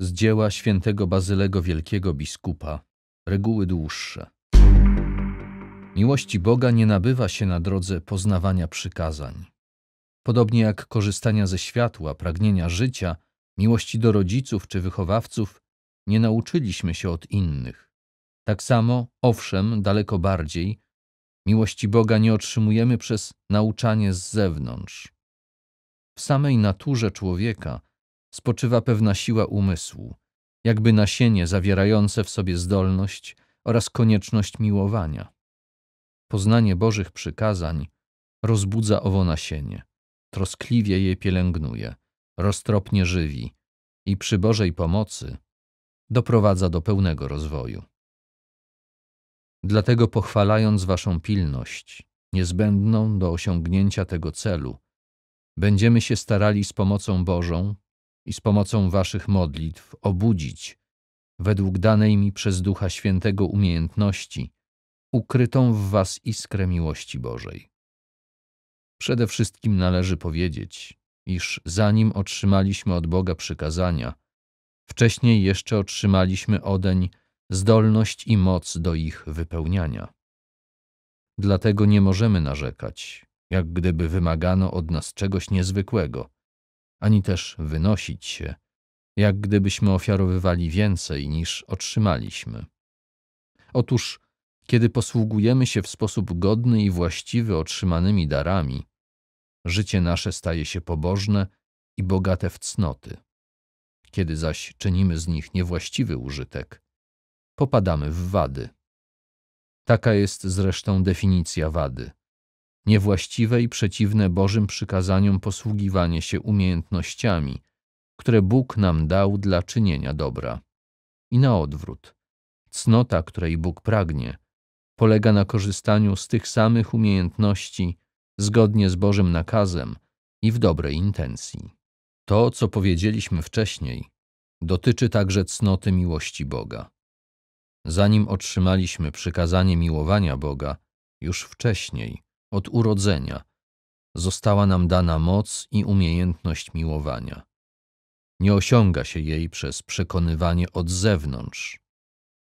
z dzieła świętego Bazylego Wielkiego Biskupa, reguły dłuższe. Miłości Boga nie nabywa się na drodze poznawania przykazań. Podobnie jak korzystania ze światła, pragnienia życia, miłości do rodziców czy wychowawców, nie nauczyliśmy się od innych. Tak samo, owszem, daleko bardziej, miłości Boga nie otrzymujemy przez nauczanie z zewnątrz. W samej naturze człowieka spoczywa pewna siła umysłu, jakby nasienie zawierające w sobie zdolność oraz konieczność miłowania. Poznanie Bożych przykazań rozbudza owo nasienie, troskliwie je pielęgnuje, roztropnie żywi i przy Bożej pomocy doprowadza do pełnego rozwoju. Dlatego pochwalając Waszą pilność, niezbędną do osiągnięcia tego celu, będziemy się starali z pomocą Bożą i z pomocą waszych modlitw obudzić, według danej mi przez Ducha Świętego umiejętności, ukrytą w was iskrę miłości Bożej. Przede wszystkim należy powiedzieć, iż zanim otrzymaliśmy od Boga przykazania, wcześniej jeszcze otrzymaliśmy odeń, zdolność i moc do ich wypełniania. Dlatego nie możemy narzekać, jak gdyby wymagano od nas czegoś niezwykłego, ani też wynosić się, jak gdybyśmy ofiarowywali więcej niż otrzymaliśmy. Otóż, kiedy posługujemy się w sposób godny i właściwy otrzymanymi darami, życie nasze staje się pobożne i bogate w cnoty. Kiedy zaś czynimy z nich niewłaściwy użytek, popadamy w wady. Taka jest zresztą definicja wady niewłaściwe i przeciwne Bożym przykazaniom posługiwanie się umiejętnościami, które Bóg nam dał dla czynienia dobra. I na odwrót, cnota, której Bóg pragnie, polega na korzystaniu z tych samych umiejętności zgodnie z Bożym nakazem i w dobrej intencji. To, co powiedzieliśmy wcześniej, dotyczy także cnoty miłości Boga. Zanim otrzymaliśmy przykazanie miłowania Boga, już wcześniej od urodzenia, została nam dana moc i umiejętność miłowania. Nie osiąga się jej przez przekonywanie od zewnątrz,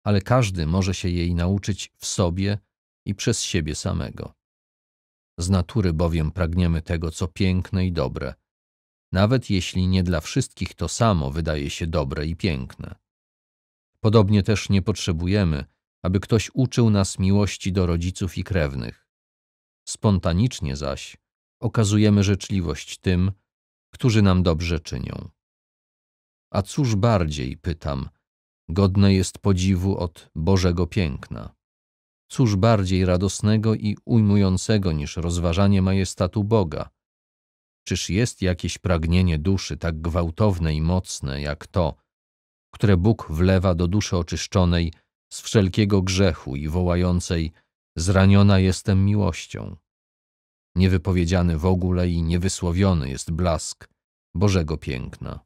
ale każdy może się jej nauczyć w sobie i przez siebie samego. Z natury bowiem pragniemy tego, co piękne i dobre, nawet jeśli nie dla wszystkich to samo wydaje się dobre i piękne. Podobnie też nie potrzebujemy, aby ktoś uczył nas miłości do rodziców i krewnych. Spontanicznie zaś okazujemy życzliwość tym, którzy nam dobrze czynią. A cóż bardziej, pytam, godne jest podziwu od Bożego piękna? Cóż bardziej radosnego i ujmującego niż rozważanie majestatu Boga? Czyż jest jakieś pragnienie duszy tak gwałtowne i mocne jak to, które Bóg wlewa do duszy oczyszczonej z wszelkiego grzechu i wołającej – Zraniona jestem miłością. Niewypowiedziany w ogóle i niewysłowiony jest blask Bożego piękna.